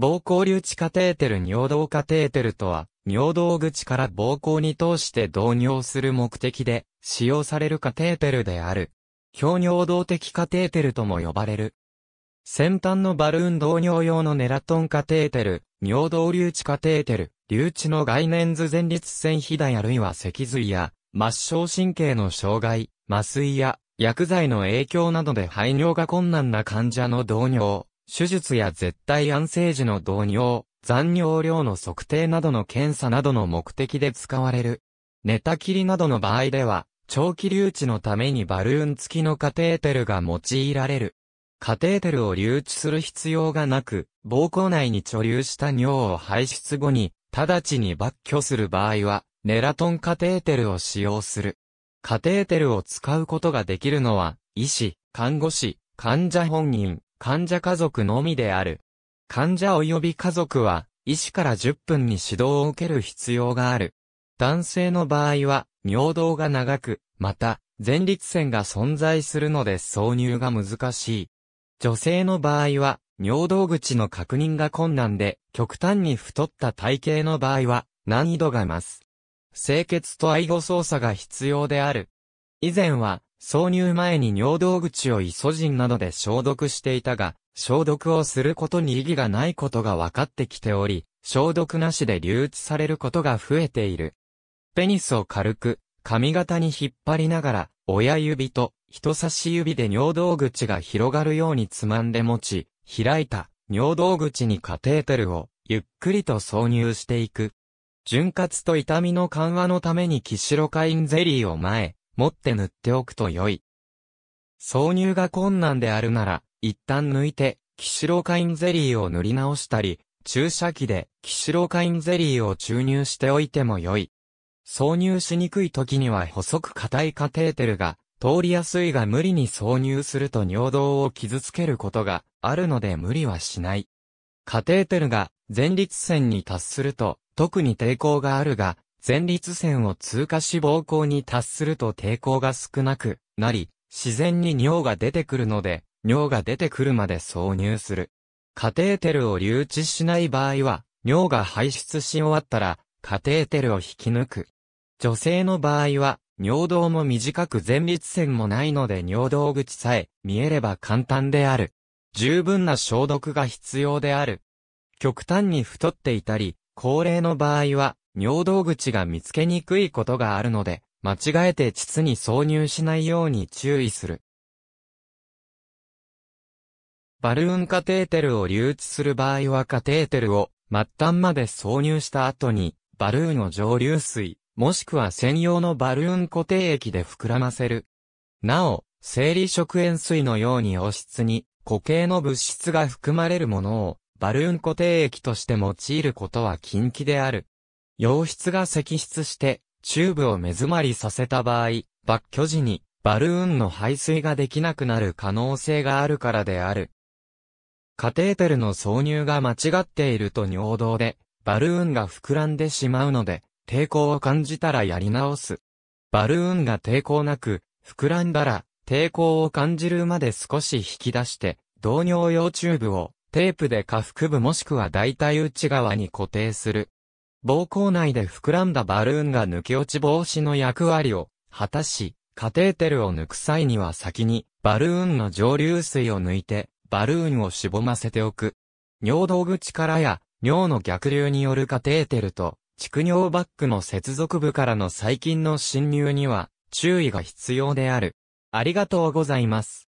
膀胱留置カテーテル尿道カテーテルとは、尿道口から膀胱に通して導尿する目的で使用されるカテーテルである。表尿道的カテーテルとも呼ばれる。先端のバルーン導尿用のネラトンカテーテル、尿道留置カテーテル、留置の概念図前立腺肥大あるいは脊髄や、末梢神経の障害、麻酔や、薬剤の影響などで排尿が困難な患者の導尿。手術や絶対安静時の導入、残尿量の測定などの検査などの目的で使われる。寝たきりなどの場合では、長期留置のためにバルーン付きのカテーテルが用いられる。カテーテルを留置する必要がなく、膀胱内に貯留した尿を排出後に、直ちに抜去する場合は、ネラトンカテーテルを使用する。カテーテルを使うことができるのは、医師、看護師、患者本人、患者家族のみである。患者及び家族は、医師から10分に指導を受ける必要がある。男性の場合は、尿道が長く、また、前立腺が存在するので挿入が難しい。女性の場合は、尿道口の確認が困難で、極端に太った体型の場合は、難易度が増す。清潔と愛護操作が必要である。以前は、挿入前に尿道口をイソジンなどで消毒していたが、消毒をすることに意義がないことが分かってきており、消毒なしで流通されることが増えている。ペニスを軽く、髪型に引っ張りながら、親指と人差し指で尿道口が広がるようにつまんで持ち、開いた尿道口にカテーテルをゆっくりと挿入していく。潤滑と痛みの緩和のためにキシロカインゼリーを前、持って塗っておくと良い。挿入が困難であるなら、一旦抜いて、キシロカインゼリーを塗り直したり、注射器でキシロカインゼリーを注入しておいても良い。挿入しにくい時には細く硬いカテーテルが通りやすいが無理に挿入すると尿道を傷つけることがあるので無理はしない。カテーテルが前立腺に達すると特に抵抗があるが前立腺を通過し膀胱に達すると抵抗が少なくなり、自然に尿が出てくるので、尿が出てくるまで挿入する。カテーテルを留置しない場合は、尿が排出し終わったら、カテーテルを引き抜く。女性の場合は、尿道も短く前立腺もないので尿道口さえ見えれば簡単である。十分な消毒が必要である。極端に太っていたり、高齢の場合は尿道口が見つけにくいことがあるので、間違えて膣に挿入しないように注意する。バルーンカテーテルを留置する場合はカテーテルを末端まで挿入した後に、バルーンを蒸留水、もしくは専用のバルーン固定液で膨らませる。なお、生理食塩水のように汚室に固形の物質が含まれるものをバルーン固定液として用いることは禁忌である。洋室が積出して、チューブを目詰まりさせた場合、抜去時にバルーンの排水ができなくなる可能性があるからである。カテーテルの挿入が間違っていると尿道で、バルーンが膨らんでしまうので、抵抗を感じたらやり直す。バルーンが抵抗なく、膨らんだら、抵抗を感じるまで少し引き出して、導尿用チューブをテープで下腹部もしくは大体内側に固定する。膀胱内で膨らんだバルーンが抜け落ち防止の役割を果たし、カテーテルを抜く際には先にバルーンの蒸留水を抜いて、バルーンをしぼませておく。尿道口からや尿の逆流によるカテーテルと蓄尿バッグの接続部からの細菌の侵入には注意が必要である。ありがとうございます。